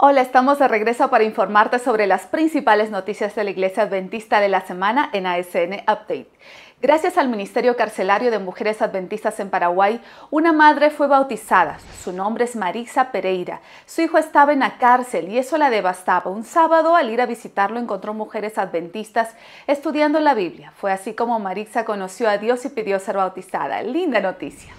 Hola, estamos de regreso para informarte sobre las principales noticias de la Iglesia Adventista de la semana en ASN Update. Gracias al Ministerio Carcelario de Mujeres Adventistas en Paraguay, una madre fue bautizada. Su nombre es Marisa Pereira. Su hijo estaba en la cárcel y eso la devastaba. Un sábado, al ir a visitarlo, encontró mujeres adventistas estudiando la Biblia. Fue así como Marisa conoció a Dios y pidió ser bautizada. Linda noticia.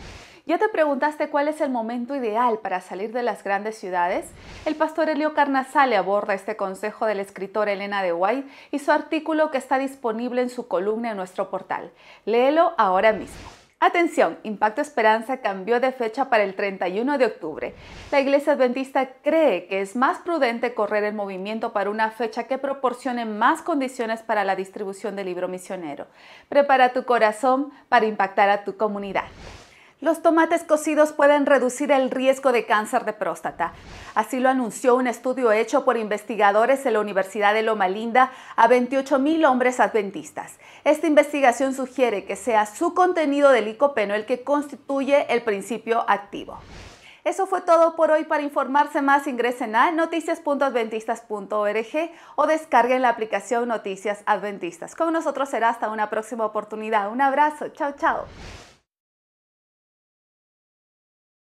¿Ya te preguntaste cuál es el momento ideal para salir de las grandes ciudades? El pastor Elio Carnazale aborda este consejo del escritor Elena de White y su artículo que está disponible en su columna en nuestro portal. Léelo ahora mismo. Atención, Impacto Esperanza cambió de fecha para el 31 de octubre. La Iglesia Adventista cree que es más prudente correr el movimiento para una fecha que proporcione más condiciones para la distribución del libro misionero. Prepara tu corazón para impactar a tu comunidad. Los tomates cocidos pueden reducir el riesgo de cáncer de próstata. Así lo anunció un estudio hecho por investigadores de la Universidad de Loma Linda a 28 mil hombres adventistas. Esta investigación sugiere que sea su contenido de licopeno el que constituye el principio activo. Eso fue todo por hoy. Para informarse más ingresen a noticias.adventistas.org o descarguen la aplicación Noticias Adventistas. Con nosotros será hasta una próxima oportunidad. Un abrazo. Chao, chao.